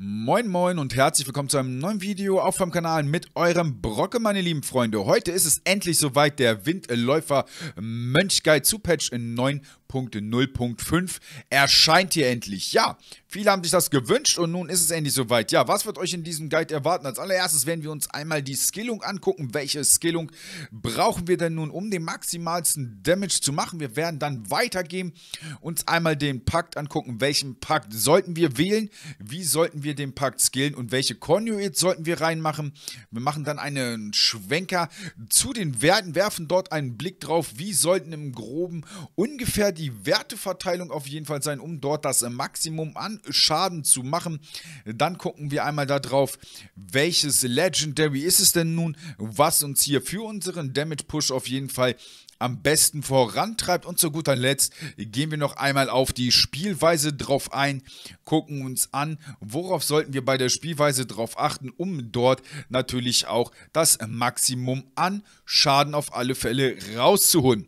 Moin moin und herzlich willkommen zu einem neuen Video auf meinem Kanal mit eurem Brocke, meine lieben Freunde. Heute ist es endlich soweit, der Windläufer Mönchgeil zu Patch 9 Punkte 0.5 erscheint hier endlich. Ja, viele haben sich das gewünscht und nun ist es endlich soweit. Ja, was wird euch in diesem Guide erwarten? Als allererstes werden wir uns einmal die Skillung angucken. Welche Skillung brauchen wir denn nun, um den maximalsten Damage zu machen? Wir werden dann weitergehen, uns einmal den Pakt angucken. Welchen Pakt sollten wir wählen? Wie sollten wir den Pakt skillen? Und welche Conduit sollten wir reinmachen? Wir machen dann einen Schwenker zu den Werten, werfen dort einen Blick drauf. Wie sollten im Groben ungefähr die die Werteverteilung auf jeden Fall sein, um dort das Maximum an Schaden zu machen. Dann gucken wir einmal darauf, welches Legendary ist es denn nun, was uns hier für unseren Damage Push auf jeden Fall am besten vorantreibt. Und zu guter Letzt gehen wir noch einmal auf die Spielweise drauf ein, gucken uns an, worauf sollten wir bei der Spielweise drauf achten, um dort natürlich auch das Maximum an Schaden auf alle Fälle rauszuholen.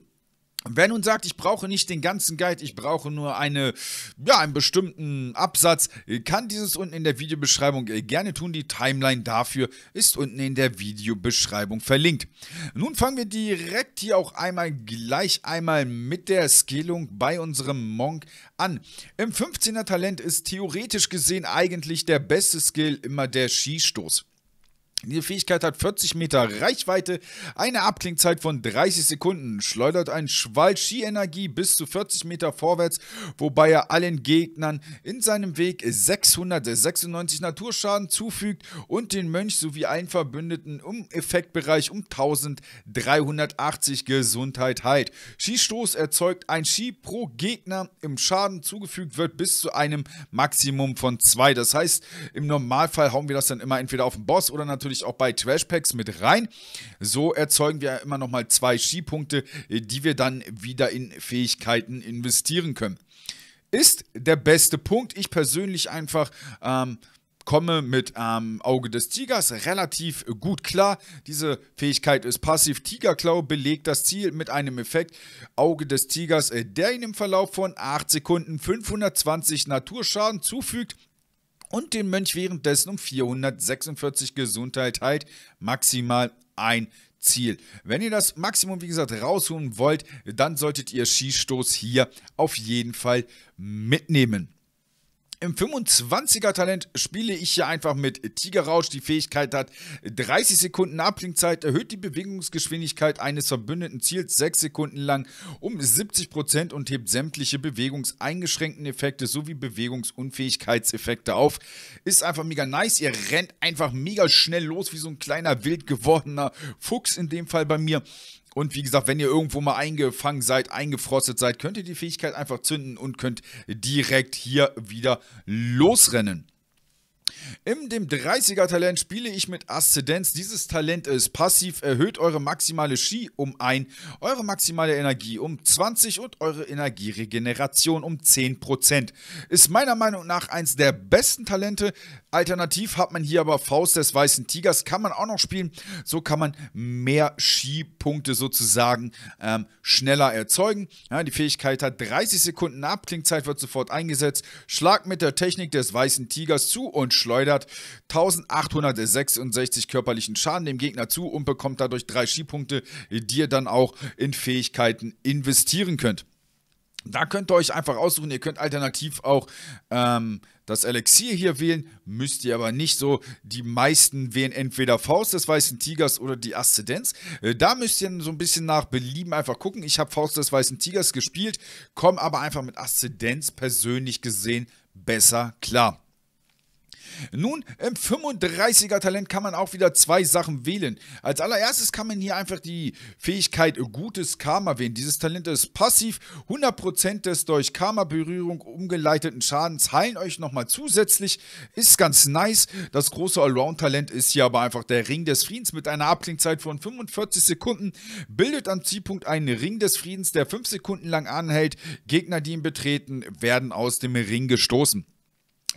Wer nun sagt, ich brauche nicht den ganzen Guide, ich brauche nur eine, ja, einen bestimmten Absatz, kann dieses unten in der Videobeschreibung äh, gerne tun. Die Timeline dafür ist unten in der Videobeschreibung verlinkt. Nun fangen wir direkt hier auch einmal gleich einmal mit der Skillung bei unserem Monk an. Im 15er Talent ist theoretisch gesehen eigentlich der beste Skill immer der Skistoß. Die Fähigkeit hat 40 Meter Reichweite, eine Abklingzeit von 30 Sekunden, schleudert einen Schwall Skienergie bis zu 40 Meter vorwärts, wobei er allen Gegnern in seinem Weg 696 Naturschaden zufügt und den Mönch sowie allen Verbündeten im Effektbereich um 1380 Gesundheit heilt. Skistoß erzeugt ein Ski pro Gegner im Schaden zugefügt wird bis zu einem Maximum von 2. Das heißt, im Normalfall hauen wir das dann immer entweder auf den Boss oder natürlich natürlich auch bei Trashpacks mit rein. So erzeugen wir immer nochmal zwei Skipunkte, äh, die wir dann wieder in Fähigkeiten investieren können. Ist der beste Punkt. Ich persönlich einfach. Ähm, komme mit ähm, Auge des Tigers relativ gut klar. Diese Fähigkeit ist passiv. Tigerklau belegt das Ziel mit einem Effekt Auge des Tigers, äh, der ihn im Verlauf von 8 Sekunden 520 Naturschaden zufügt und den Mönch währenddessen um 446 Gesundheit halt maximal ein Ziel. Wenn ihr das Maximum, wie gesagt, rausholen wollt, dann solltet ihr Skistoß hier auf jeden Fall mitnehmen. Im 25er Talent spiele ich hier einfach mit Tigerrausch, die Fähigkeit hat 30 Sekunden Abklingzeit, erhöht die Bewegungsgeschwindigkeit eines verbündeten Ziels 6 Sekunden lang um 70% und hebt sämtliche bewegungseingeschränkten Effekte sowie Bewegungsunfähigkeitseffekte auf. Ist einfach mega nice. Ihr rennt einfach mega schnell los wie so ein kleiner wild gewordener Fuchs in dem Fall bei mir. Und wie gesagt, wenn ihr irgendwo mal eingefangen seid, eingefrostet seid, könnt ihr die Fähigkeit einfach zünden und könnt direkt hier wieder losrennen. In dem 30er-Talent spiele ich mit Aszendenz. Dieses Talent ist passiv, erhöht eure maximale Ski um 1, eure maximale Energie um 20 und eure Energieregeneration um 10%. Ist meiner Meinung nach eins der besten Talente. Alternativ hat man hier aber Faust des Weißen Tigers, kann man auch noch spielen. So kann man mehr Skipunkte sozusagen ähm, schneller erzeugen. Ja, die Fähigkeit hat 30 Sekunden Abklingzeit, wird sofort eingesetzt. Schlag mit der Technik des Weißen Tigers zu und schleudert 1866 körperlichen Schaden dem Gegner zu und bekommt dadurch drei Skipunkte, die ihr dann auch in Fähigkeiten investieren könnt. Da könnt ihr euch einfach aussuchen. Ihr könnt alternativ auch ähm, das Elixier hier wählen. Müsst ihr aber nicht so. Die meisten wählen entweder Faust des Weißen Tigers oder die Aszendenz, Äh, da müsst ihr so ein bisschen nach Belieben einfach gucken. Ich habe Faust des Weißen Tigers gespielt, komme aber einfach mit Aszendenz persönlich gesehen besser klar. Nun, im 35er Talent kann man auch wieder zwei Sachen wählen. Als allererstes kann man hier einfach die Fähigkeit äh, Gutes Karma wählen. Dieses Talent ist passiv. 100% des durch Karma-Berührung umgeleiteten Schadens heilen euch nochmal zusätzlich. Ist ganz nice. Das große Allround-Talent ist hier aber einfach der Ring des Friedens mit einer Abklingzeit von 45 Sekunden. Bildet am Zielpunkt einen Ring des Friedens, der 5 Sekunden lang anhält. Gegner, die ihn betreten, werden aus dem Ring gestoßen.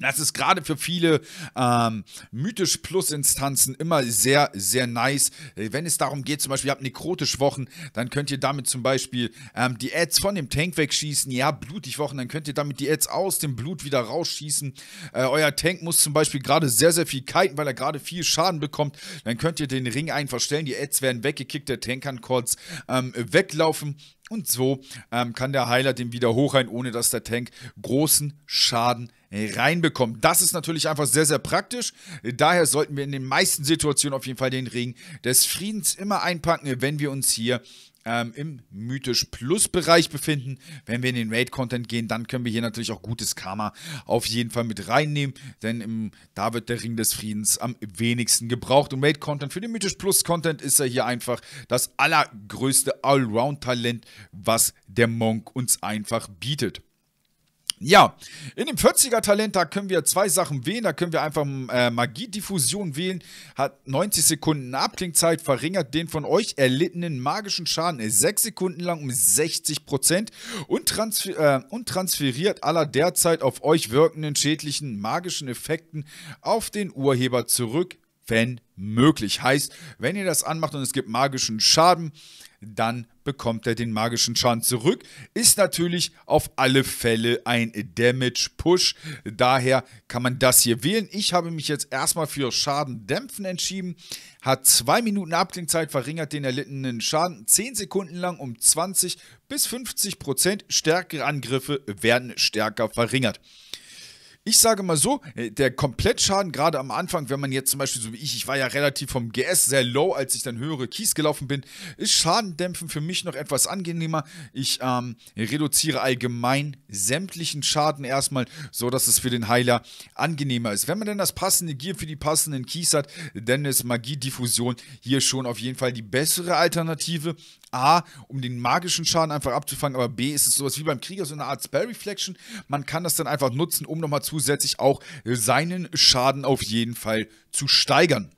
Das ist gerade für viele ähm, mythisch plus Instanzen immer sehr, sehr nice. Äh, wenn es darum geht, zum Beispiel, ihr habt nekrotisch Wochen, dann könnt ihr damit zum Beispiel ähm, die Ads von dem Tank wegschießen. Ja, blutig Wochen, dann könnt ihr damit die Ads aus dem Blut wieder rausschießen. Äh, euer Tank muss zum Beispiel gerade sehr, sehr viel kiten, weil er gerade viel Schaden bekommt. Dann könnt ihr den Ring einfach stellen. Die Ads werden weggekickt, der Tank kann kurz ähm, weglaufen. Und so ähm, kann der Heiler den wieder hochheilen, ohne dass der Tank großen Schaden reinbekommt. Das ist natürlich einfach sehr, sehr praktisch. Daher sollten wir in den meisten Situationen auf jeden Fall den Ring des Friedens immer einpacken, wenn wir uns hier ähm, im Mythisch Plus Bereich befinden. Wenn wir in den Raid Content gehen, dann können wir hier natürlich auch gutes Karma auf jeden Fall mit reinnehmen, denn im, da wird der Ring des Friedens am wenigsten gebraucht. Und Raid Content für den Mythisch Plus Content ist er hier einfach das allergrößte Allround Talent, was der Monk uns einfach bietet. Ja, in dem 40er-Talent, da können wir zwei Sachen wählen. Da können wir einfach äh, Magiediffusion wählen. Hat 90 Sekunden Abklingzeit, verringert den von euch erlittenen magischen Schaden 6 Sekunden lang um 60% und, transfer äh, und transferiert aller derzeit auf euch wirkenden schädlichen magischen Effekten auf den Urheber zurück, wenn möglich. Heißt, wenn ihr das anmacht und es gibt magischen Schaden, dann bekommt er den magischen Schaden zurück. Ist natürlich auf alle Fälle ein Damage Push. Daher kann man das hier wählen. Ich habe mich jetzt erstmal für Schaden dämpfen entschieden. Hat zwei Minuten Abklingzeit, verringert den erlittenen Schaden zehn Sekunden lang um 20 bis 50 Prozent. Stärkere Angriffe werden stärker verringert ich sage mal so, äh, der Komplettschaden gerade am Anfang, wenn man jetzt zum Beispiel so wie ich, ich war ja relativ vom GS sehr low, als ich dann höhere Kies gelaufen bin, ist Schadendämpfen für mich noch etwas angenehmer. Ich ähm, reduziere allgemein sämtlichen Schaden erstmal, so dass es für den Heiler angenehmer ist. Wenn man denn das passende Gear für die passenden Keys hat, dann ist Magiediffusion hier schon auf jeden Fall die bessere Alternative. A, um den magischen Schaden einfach abzufangen, aber B ist es sowas wie beim Krieger, so eine Art Spell Reflection. Man kann das dann einfach nutzen, um nochmal zusätzlich auch seinen Schaden auf jeden Fall zu steigern.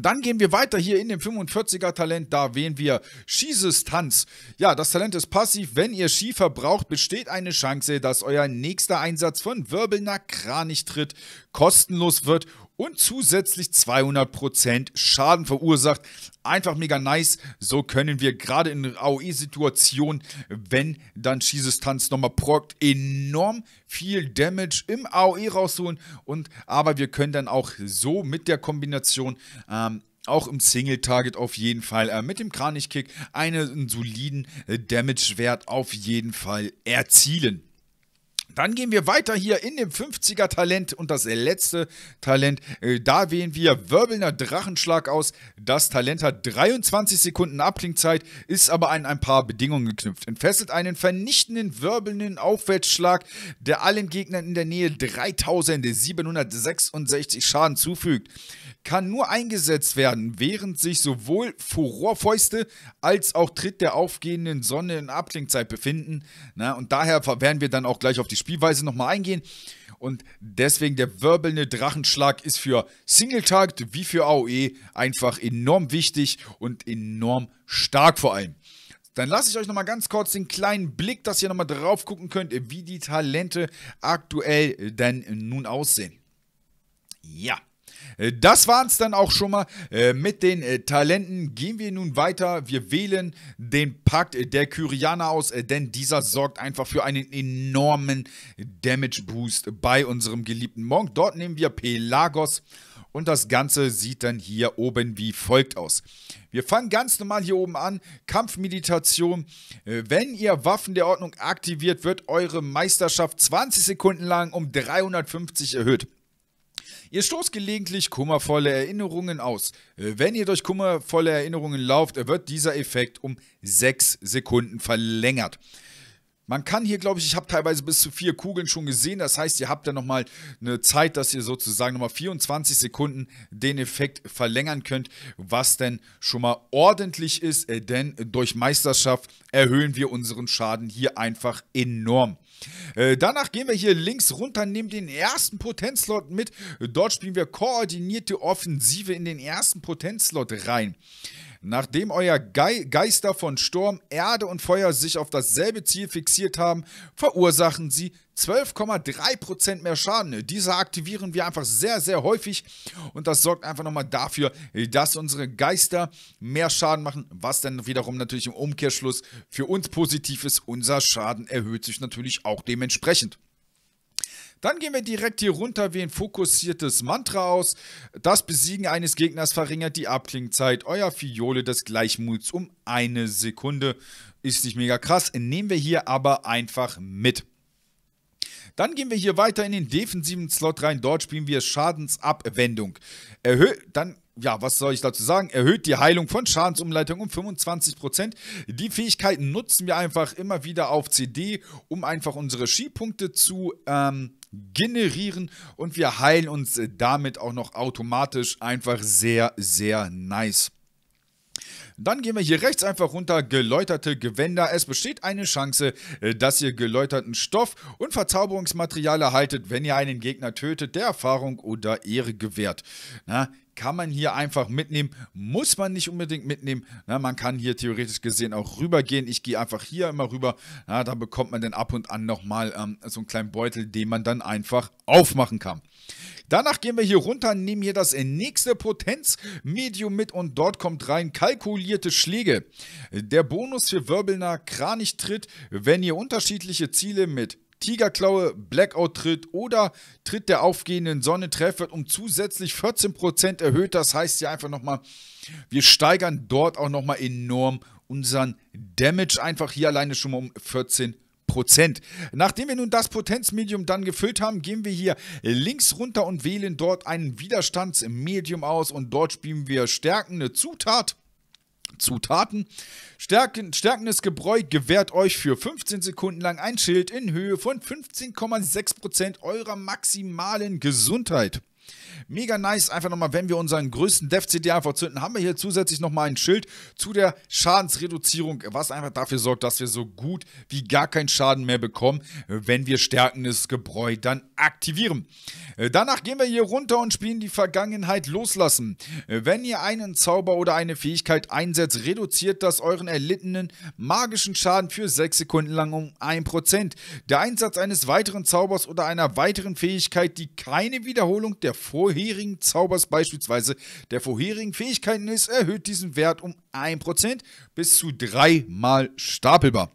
Dann gehen wir weiter hier in dem 45er Talent. Da wählen wir Schießestanz. Ja, das Talent ist passiv. Wenn ihr Ski verbraucht, besteht eine Chance, dass euer nächster Einsatz von Wirbelner Kranichtritt kostenlos wird und zusätzlich 200% Schaden verursacht einfach mega nice. So können wir gerade in AOE-Situationen, wenn dann Shizes Tanz nochmal prockt, enorm viel Damage im AOE rausholen. Und aber wir können dann auch so mit der Kombination ähm, auch im Single-Target auf jeden Fall äh, mit dem Kranich-Kick einen soliden äh, Damage-Wert auf jeden Fall erzielen. Dann gehen wir weiter hier in dem 50er Talent und das letzte Talent. Äh, da wählen wir Wirbelnder Drachenschlag aus. Das Talent hat 23 Sekunden Abklingzeit, ist aber an ein paar Bedingungen geknüpft. Entfesselt einen vernichtenden, wirbelnden Aufwärtsschlag, der allen Gegnern in der Nähe 3766 Schaden zufügt. Kann nur eingesetzt werden, während sich sowohl Furorfäuste als auch Tritt der aufgehenden Sonne in Abklingzeit befinden. Na, und daher werden wir dann auch gleich auf die Spielweise nochmal eingehen. Und deswegen der wirbelnde Drachenschlag ist für Single Singletakt wie für AOE einfach enorm wichtig und enorm stark vor allem. Dann lasse ich euch nochmal ganz kurz den kleinen Blick, dass ihr nochmal drauf gucken könnt, wie die Talente aktuell denn nun aussehen. Ja, äh, das waren es dann auch schon mal äh, mit den äh, Talenten. Gehen wir nun weiter. Wir wählen den Pakt der Kyrianer aus, denn dieser sorgt einfach für einen enormen Damage Boost bei unserem geliebten Monk. Dort nehmen wir Pelagos. Und das Ganze sieht dann hier oben wie folgt aus. Wir fangen ganz normal hier oben an. Kampfmeditation. Wenn ihr Waffen der Ordnung aktiviert, wird eure Meisterschaft 20 Sekunden lang um 350 erhöht. Ihr stoßt gelegentlich kummervolle Erinnerungen aus. Äh, wenn ihr durch kummervolle Erinnerungen lauft, wird dieser Effekt um 6 Sekunden verlängert. Man kann hier, glaube ich, ich habe teilweise bis zu vier Kugeln schon gesehen. Das heißt, ihr habt dann nochmal eine Zeit, dass ihr sozusagen nochmal 24 Sekunden den Effekt verlängern könnt, was denn schon mal ordentlich ist, äh, denn durch Meisterschaft erhöhen wir unseren Schaden hier einfach enorm. Äh, danach gehen wir hier links runter, nehmen den ersten Potenzslot mit. Dort spielen wir koordinierte Offensive in den ersten Potenzslot rein. Nachdem euer Ge Geister von Sturm, Erde und Feuer sich auf dasselbe Ziel fixiert haben, verursachen sie 12,3% mehr Schaden. Diese aktivieren wir einfach sehr, sehr häufig und das sorgt einfach nochmal dafür, dass unsere Geister mehr Schaden machen, was dann wiederum natürlich im Umkehrschluss für uns positiv ist. Unser Schaden erhöht sich natürlich auch dementsprechend. Dann gehen wir direkt hier runter, wie ein fokussiertes Mantra aus. Das Besiegen eines Gegners verringert die Abklingzeit euer Fiole des Gleichmuts um eine Sekunde. Ist nicht mega krass, nehmen wir hier aber einfach mit. Dann gehen wir hier weiter in den defensiven Slot rein. Dort spielen wir Schadensabwendung. Erhö dann ja, was soll ich dazu sagen? Erhöht die Heilung von Schadensumleitung um 25%. Die Fähigkeiten nutzen wir einfach immer wieder auf CD, um einfach unsere Skipunkte zu ähm, generieren und wir heilen uns damit auch noch automatisch einfach sehr, sehr nice. Dann gehen wir hier rechts einfach runter, geläuterte Gewänder. Es besteht eine Chance, äh, dass ihr geläuterten Stoff und Verzauberungsmaterial erhaltet, wenn ihr einen Gegner tötet, der Erfahrung oder Ehre gewährt. Na, kann man hier einfach mitnehmen, muss man nicht unbedingt mitnehmen. Na, man kann hier theoretisch gesehen auch rübergehen. Ich gehe einfach hier immer rüber. Na, da bekommt man dann ab und an nochmal ähm, so einen kleinen Beutel, den man dann einfach aufmachen kann. Danach gehen wir hier runter, nehmen hier das nächste Potenzmedium mit und dort kommt rein kalkulierte Schläge. Der Bonus für Wirbelner Kranichtritt, wenn ihr unterschiedliche Ziele mit Tigerklaue, Blackout-Tritt oder Tritt der aufgehenden Sonne treffert um zusätzlich 14% erhöht. Das heißt ja einfach nochmal, wir steigern dort auch nochmal enorm unseren Damage einfach hier alleine schon mal um 14%. Nachdem wir nun das Potenzmedium dann gefüllt haben, gehen wir hier links runter und wählen dort ein Widerstandsmedium aus und dort spielen wir stärkende Zutat. Zutaten. Stärken, stärkendes Gebräu gewährt euch für 15 Sekunden lang ein Schild in Höhe von 15,6% eurer maximalen Gesundheit. Mega nice, einfach nochmal, wenn wir unseren größten dev einfach zünden, haben wir hier zusätzlich nochmal ein Schild zu der Schadensreduzierung, was einfach dafür sorgt, dass wir so gut wie gar keinen Schaden mehr bekommen, wenn wir stärkendes Gebräu dann aktivieren. Äh, danach gehen wir hier runter und spielen die Vergangenheit loslassen. Äh, wenn ihr einen Zauber oder eine Fähigkeit einsetzt, reduziert das euren erlittenen magischen Schaden für 6 Sekunden lang um 1%. Der Einsatz eines weiteren Zaubers oder einer weiteren Fähigkeit, die keine Wiederholung der vor vorherigen Zaubers beispielsweise der vorherigen Fähigkeiten ist, erhöht diesen Wert um 1% bis zu dreimal stapelbar.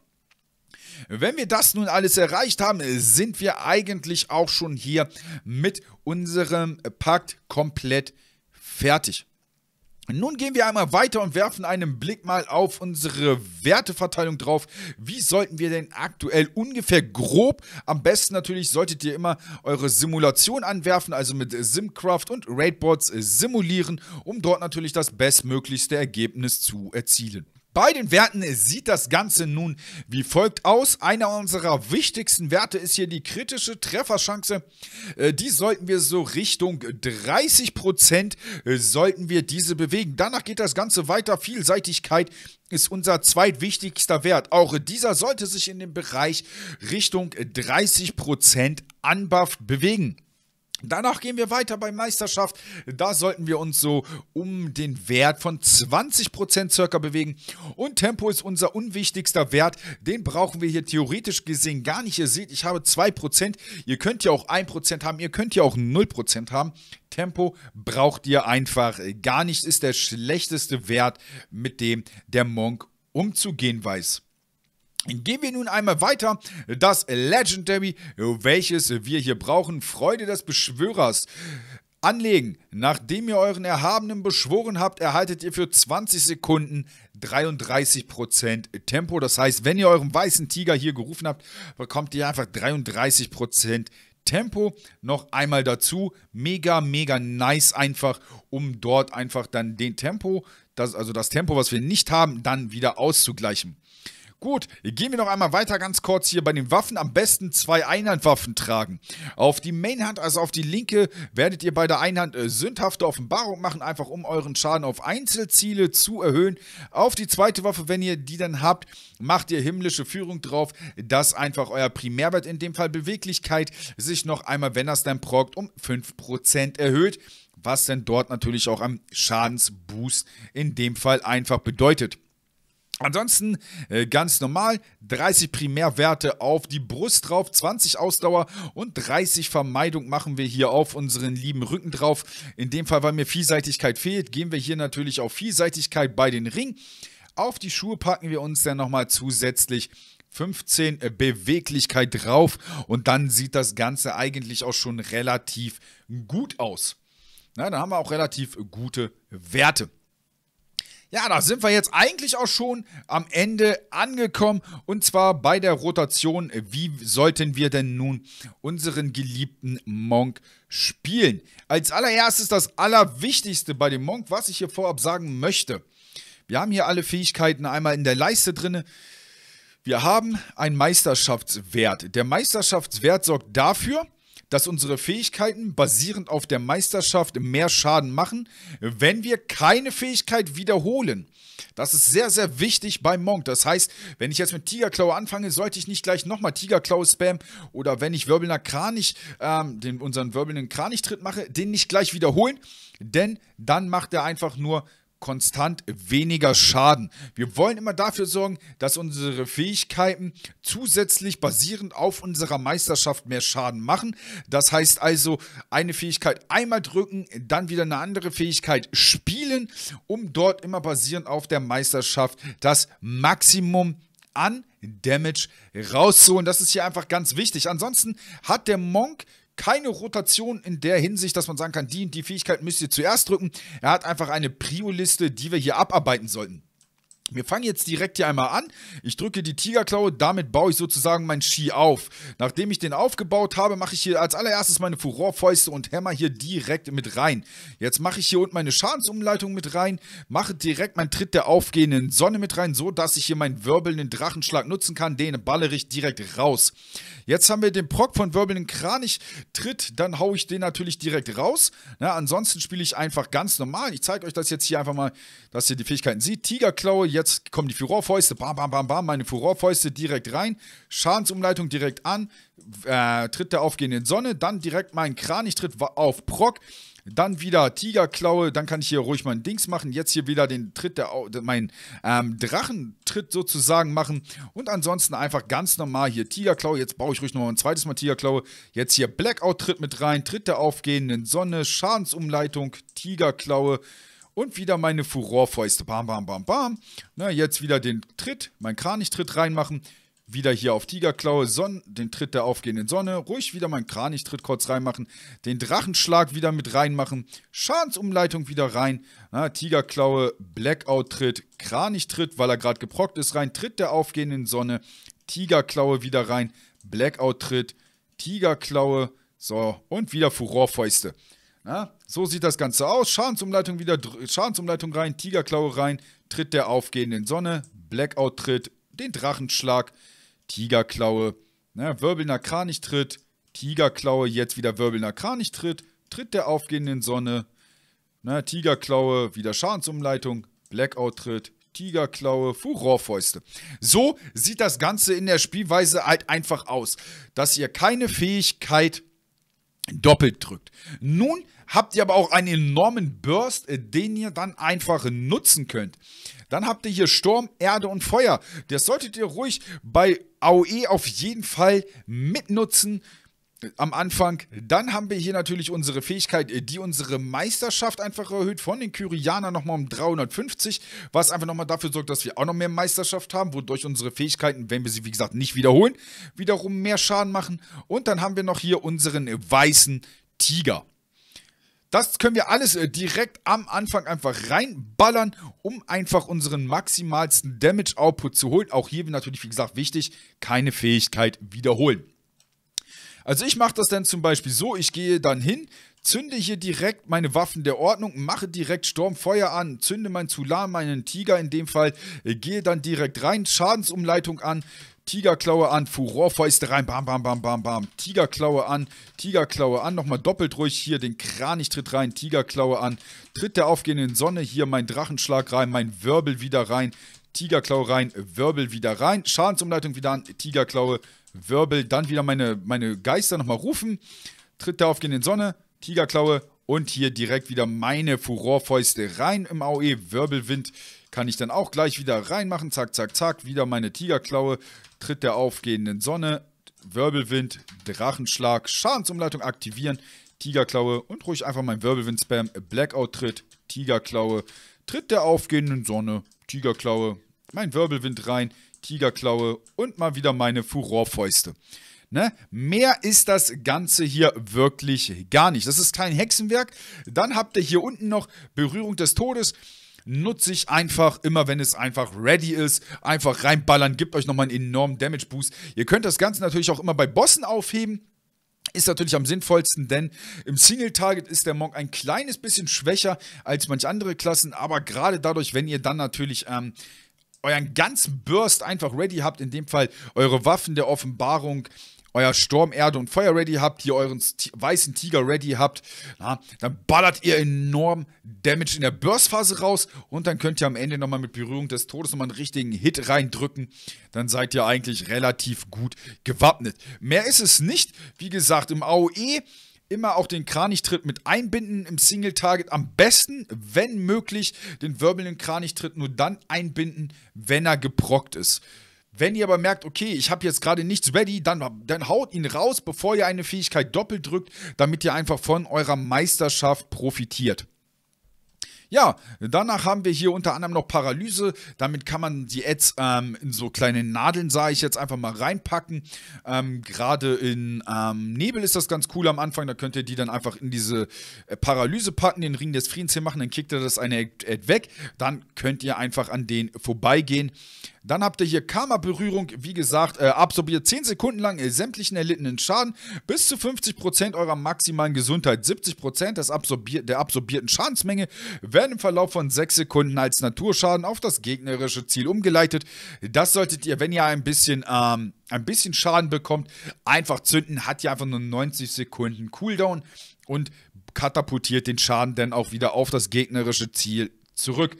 Wenn wir das nun alles erreicht haben, sind wir eigentlich auch schon hier mit unserem Pakt komplett fertig. Nun gehen wir einmal weiter und werfen einen Blick mal auf unsere Werteverteilung drauf. Wie sollten wir denn aktuell ungefähr grob? Am besten natürlich solltet ihr immer eure Simulation anwerfen, also mit Simcraft und Raidboards simulieren, um dort natürlich das bestmöglichste Ergebnis zu erzielen. Bei den Werten sieht das Ganze nun wie folgt aus. Einer unserer wichtigsten Werte ist hier die kritische Trefferchance. Äh, die sollten wir so Richtung 30% äh, sollten wir diese bewegen. Danach geht das Ganze weiter. Vielseitigkeit ist unser zweitwichtigster Wert. Auch dieser sollte sich in dem Bereich Richtung 30% Prozent bewegen. Danach gehen wir weiter bei Meisterschaft. Da sollten wir uns so um den Wert von 20% circa bewegen. Und Tempo ist unser unwichtigster Wert. Den brauchen wir hier theoretisch gesehen gar nicht. Ihr seht, ich habe 2%. Ihr könnt ja auch 1% haben. Ihr könnt ja auch 0% haben. Tempo braucht ihr einfach gar nicht. Ist der schlechteste Wert, mit dem der Monk umzugehen weiß. Gehen wir nun einmal weiter. Das Legendary, welches wir hier brauchen. Freude des Beschwörers. Anlegen. Nachdem ihr euren Erhabenen beschworen habt, erhaltet ihr für 20 Sekunden 33% Tempo. Das heißt, wenn ihr euren weißen Tiger hier gerufen habt, bekommt ihr einfach 33% Tempo noch einmal dazu. Mega, mega nice einfach, um dort einfach dann den Tempo, das, also das Tempo, was wir nicht haben, dann wieder auszugleichen. Gut, gehen wir noch einmal weiter ganz kurz hier bei den Waffen. Am besten zwei Einhandwaffen tragen. Auf die Mainhand, also auf die linke, werdet ihr bei der Einhand äh, sündhafte Offenbarung machen, einfach um euren Schaden auf Einzelziele zu erhöhen. Auf die zweite Waffe, wenn ihr die dann habt, macht ihr himmlische Führung drauf, dass einfach euer Primärwert, in dem Fall Beweglichkeit, sich noch einmal, wenn das dann progt, um 5% erhöht was denn dort natürlich auch am Schadensboost in dem Fall einfach bedeutet. Ansonsten äh, ganz normal, 30 Primärwerte auf die Brust drauf, 20 Ausdauer und 30 Vermeidung machen wir hier auf unseren lieben Rücken drauf. In dem Fall, weil mir Vielseitigkeit fehlt, gehen wir hier natürlich auf Vielseitigkeit bei den Ring. Auf die Schuhe packen wir uns dann nochmal zusätzlich 15 äh, Beweglichkeit drauf und dann sieht das Ganze eigentlich auch schon relativ gut aus. Na, dann haben wir auch relativ gute Werte. Ja, da sind wir jetzt eigentlich auch schon am Ende angekommen. Und zwar bei der Rotation. Wie sollten wir denn nun unseren geliebten Monk spielen? Als allererstes das Allerwichtigste bei dem Monk, was ich hier vorab sagen möchte. Wir haben hier alle Fähigkeiten einmal in der Leiste drin. Wir haben einen Meisterschaftswert. Der Meisterschaftswert sorgt dafür, dass dass unsere Fähigkeiten basierend auf der Meisterschaft mehr Schaden machen, wenn wir keine Fähigkeit wiederholen. Das ist sehr, sehr wichtig beim Monk. Das heißt, wenn ich jetzt mit Tigerklaue anfange, sollte ich nicht gleich nochmal Tigerklaue spammen oder wenn ich Wirbelner Kranich, ähm, den, unseren wirbelnden Kranich-Tritt mache, den nicht gleich wiederholen, denn dann macht er einfach nur konstant weniger Schaden. Wir wollen immer dafür sorgen, dass unsere Fähigkeiten zusätzlich basierend auf unserer Meisterschaft mehr Schaden machen. Das heißt also, eine Fähigkeit einmal drücken, dann wieder eine andere Fähigkeit spielen, um dort immer basierend auf der Meisterschaft das Maximum an Damage rauszuholen. Das ist hier einfach ganz wichtig. Ansonsten hat der Monk keine Rotation in der Hinsicht, dass man sagen kann, die und die Fähigkeit müsst ihr zuerst drücken. Er hat einfach eine Prio-Liste, die wir hier abarbeiten sollten. Wir fangen jetzt direkt hier einmal an. Ich drücke die Tigerklaue, damit baue ich sozusagen meinen Ski auf. Nachdem ich den aufgebaut habe, mache ich hier als allererstes meine Furorfäuste und hämmer hier direkt mit rein. Jetzt mache ich hier unten meine Schadensumleitung mit rein, mache direkt meinen Tritt der aufgehenden Sonne mit rein, so dass ich hier meinen wirbelnden Drachenschlag nutzen kann. Den ballere ich direkt raus. Jetzt haben wir den Proc von wirbelnden Kranich. Tritt, dann haue ich den natürlich direkt raus. Na, ansonsten spiele ich einfach ganz normal. Ich zeige euch das jetzt hier einfach mal, dass ihr die Fähigkeiten seht. Tigerklaue, jetzt jetzt kommen die Furorfäuste, bam, bam, bam, bam, meine Furorfäuste direkt rein, Schadensumleitung direkt an, äh, Tritt der aufgehenden Sonne, dann direkt mein tritt auf Proc, dann wieder Tigerklaue, dann kann ich hier ruhig mein Dings machen, jetzt hier wieder den Tritt der, mein ähm, Drachentritt sozusagen machen und ansonsten einfach ganz normal hier Tigerklaue, jetzt baue ich ruhig nochmal ein zweites Mal Tigerklaue, jetzt hier Blackout-Tritt mit rein, Tritt der aufgehenden Sonne, Schadensumleitung, Tigerklaue, und wieder meine Furorfäuste. Bam, bam, bam, bam. Na, jetzt wieder den Tritt, mein Kranichtritt reinmachen. Wieder hier auf Tigerklaue, Sonn den Tritt der aufgehenden Sonne. Ruhig wieder meinen Kranichtritt kurz reinmachen. Den Drachenschlag wieder mit reinmachen. Schadensumleitung wieder rein. Na, Tigerklaue, Blackout-Tritt, Kranichtritt, weil er gerade geprockt ist, rein. Tritt der aufgehenden Sonne. Tigerklaue wieder rein. Blackout-Tritt, Tigerklaue. So, und wieder Furorfäuste. Na, so sieht das Ganze aus. Schadensumleitung wieder, Schadensumleitung rein, Tigerklaue rein, Tritt der aufgehenden Sonne, Blackout-Tritt, den Drachenschlag, Tigerklaue, ne, Kranich-Tritt, Tigerklaue, jetzt wieder wirbelnder Kranichtritt, Tritt der aufgehenden Sonne, ne, Tigerklaue, wieder Schadensumleitung, Blackout-Tritt, Tigerklaue, Furorfäuste. So sieht das Ganze in der Spielweise halt einfach aus, dass ihr keine Fähigkeit doppelt drückt. Nun habt ihr aber auch einen enormen Burst, äh, den ihr dann einfach nutzen könnt. Dann habt ihr hier Sturm, Erde und Feuer. Das solltet ihr ruhig bei AOE auf jeden Fall mitnutzen äh, am Anfang. Dann haben wir hier natürlich unsere Fähigkeit, äh, die unsere Meisterschaft einfach erhöht von den Kyrianern nochmal um 350, was einfach nochmal dafür sorgt, dass wir auch noch mehr Meisterschaft haben, wodurch unsere Fähigkeiten, wenn wir sie wie gesagt nicht wiederholen, wiederum mehr Schaden machen. Und dann haben wir noch hier unseren weißen Tiger. Das können wir alles äh, direkt am Anfang einfach reinballern, um einfach unseren maximalsten Damage-Output zu holen. Auch hier natürlich, wie gesagt, wichtig, keine Fähigkeit wiederholen. Also ich mache das dann zum Beispiel so, ich gehe dann hin, zünde hier direkt meine Waffen der Ordnung, mache direkt Sturmfeuer an, zünde meinen Zulam, meinen Tiger in dem Fall, äh, gehe dann direkt rein, Schadensumleitung an, Tigerklaue an, Furorfäuste rein, bam, bam, bam, bam, bam. Tigerklaue an, Tigerklaue an, nochmal doppelt ruhig hier, den Kranich tritt rein, Tigerklaue an, tritt der aufgehenden Sonne hier, mein Drachenschlag rein, mein Wirbel wieder rein, Tigerklaue rein, Wirbel wieder rein, Schadensumleitung wieder an, Tigerklaue, Wirbel, dann wieder meine, meine Geister nochmal rufen, tritt der aufgehenden Sonne, Tigerklaue und hier direkt wieder meine Furorfäuste rein im AOE, Wirbelwind kann ich dann auch gleich wieder reinmachen. Zack, zack, zack. Wieder meine Tigerklaue. Tritt der aufgehenden Sonne. Wirbelwind, Drachenschlag, Schadensumleitung aktivieren, Tigerklaue und ruhig einfach mein Wirbelwind spam. Blackout tritt, Tigerklaue, Tritt der aufgehenden Sonne, Tigerklaue, mein Wirbelwind rein, Tigerklaue und mal wieder meine Furorfäuste. Ne? Mehr ist das Ganze hier wirklich gar nicht. Das ist kein Hexenwerk. Dann habt ihr hier unten noch Berührung des Todes nutze ich einfach immer, wenn es einfach ready ist. Einfach reinballern, gibt euch nochmal einen enormen Damage Boost. Ihr könnt das Ganze natürlich auch immer bei Bossen aufheben. Ist natürlich am sinnvollsten, denn im Single-Target ist der Monk ein kleines bisschen schwächer als manche andere Klassen, aber gerade dadurch, wenn ihr dann natürlich ähm, euren ganzen Burst einfach ready habt, in dem Fall eure Waffen der Offenbarung, euer Sturm, Erde und Feuer ready habt, ihr euren weißen Tiger ready habt, na, dann ballert ihr enorm Damage in der Burstphase raus und dann könnt ihr am Ende nochmal mit Berührung des Todes nochmal einen richtigen Hit reindrücken. Dann seid ihr eigentlich relativ gut gewappnet. Mehr ist es nicht. Wie gesagt, im AOE immer auch den Kranichtritt mit einbinden im Single Target. Am besten, wenn möglich, den wirbelnden Kranichtritt nur dann einbinden, wenn er geprockt ist. Wenn ihr aber merkt, okay, ich habe jetzt gerade nichts ready, dann, dann haut ihn raus, bevor ihr eine Fähigkeit doppelt drückt, damit ihr einfach von eurer Meisterschaft profitiert. Ja, danach haben wir hier unter anderem noch Paralyse. Damit kann man die Ads ähm, in so kleine Nadeln, sage ich jetzt, einfach mal reinpacken. Ähm, Gerade in ähm, Nebel ist das ganz cool am Anfang. Da könnt ihr die dann einfach in diese äh, Paralyse packen, den Ring des Friedens hier machen. Dann kickt ihr das eine Ad weg. Dann könnt ihr einfach an den vorbeigehen. Dann habt ihr hier Karma-Berührung. Wie gesagt, äh, absorbiert 10 Sekunden lang äh, sämtlichen erlittenen Schaden bis zu 50% eurer maximalen Gesundheit. 70% des absorbier der absorbierten Schadensmenge. Wenn werden im Verlauf von 6 Sekunden als Naturschaden auf das gegnerische Ziel umgeleitet. Das solltet ihr, wenn ihr ein bisschen, ähm, ein bisschen Schaden bekommt, einfach zünden. Hat ja einfach nur 90 Sekunden Cooldown und katapultiert den Schaden dann auch wieder auf das gegnerische Ziel zurück.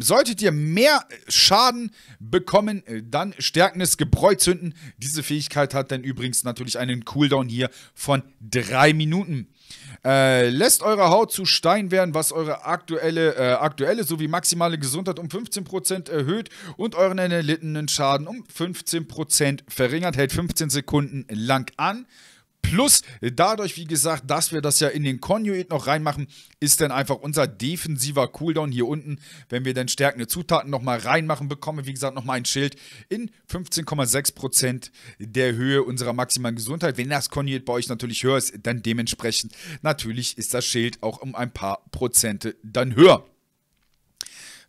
Solltet ihr mehr Schaden bekommen, äh, dann stärkendes Gebräu zünden. Diese Fähigkeit hat dann übrigens natürlich einen Cooldown hier von 3 Minuten. Äh, lässt eure Haut zu Stein werden, was eure aktuelle, äh, aktuelle sowie maximale Gesundheit um 15% erhöht und euren erlittenen Schaden um 15% verringert. Hält 15 Sekunden lang an. Plus dadurch, wie gesagt, dass wir das ja in den Konjuit noch reinmachen, ist dann einfach unser defensiver Cooldown hier unten, wenn wir dann stärkende Zutaten nochmal reinmachen, bekommen wie gesagt, nochmal ein Schild in 15,6% der Höhe unserer maximalen Gesundheit. Wenn das Konjuit bei euch natürlich höher ist, dann dementsprechend natürlich ist das Schild auch um ein paar Prozente dann höher.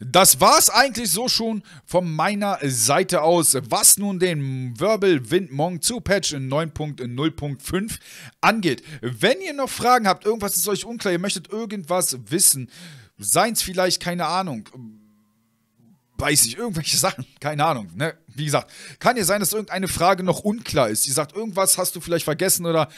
Das war's eigentlich so schon von meiner Seite aus, was nun den Wirbelwind morgen zu Patch 9.0.5 angeht. Wenn ihr noch Fragen habt, irgendwas ist euch unklar, ihr möchtet irgendwas wissen, seins vielleicht, keine Ahnung weiß ich, irgendwelche Sachen, keine Ahnung. Ne? Wie gesagt, kann ja sein, dass irgendeine Frage noch unklar ist. Die sagt, irgendwas hast du vielleicht vergessen oder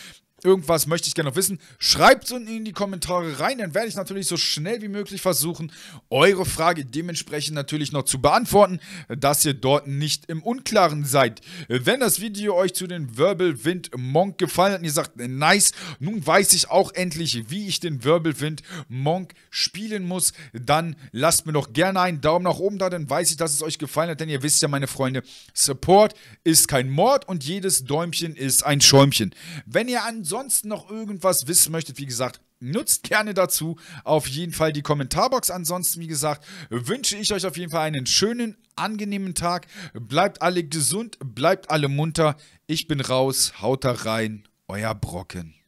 Irgendwas möchte ich gerne noch wissen. Schreibt es unten in die Kommentare rein, dann werde ich natürlich so schnell wie möglich versuchen, eure Frage dementsprechend natürlich noch zu beantworten, dass ihr dort nicht im Unklaren seid. Wenn das Video euch zu den Wirbelwind Monk gefallen hat und ihr sagt, nice, nun weiß ich auch endlich, wie ich den Wirbelwind Monk spielen muss, dann lasst mir doch gerne einen Daumen nach oben da, dann weiß ich, dass es euch gefallen hat, denn ihr wisst ja, meine Freunde, Support ist kein Mord und jedes Däumchen ist ein Schäumchen. Wenn ihr an sonst noch irgendwas wissen möchtet, wie gesagt, nutzt gerne dazu auf jeden Fall die Kommentarbox. Ansonsten, wie gesagt, wünsche ich euch auf jeden Fall einen schönen, angenehmen Tag. Bleibt alle gesund, bleibt alle munter. Ich bin raus, haut da rein, euer Brocken.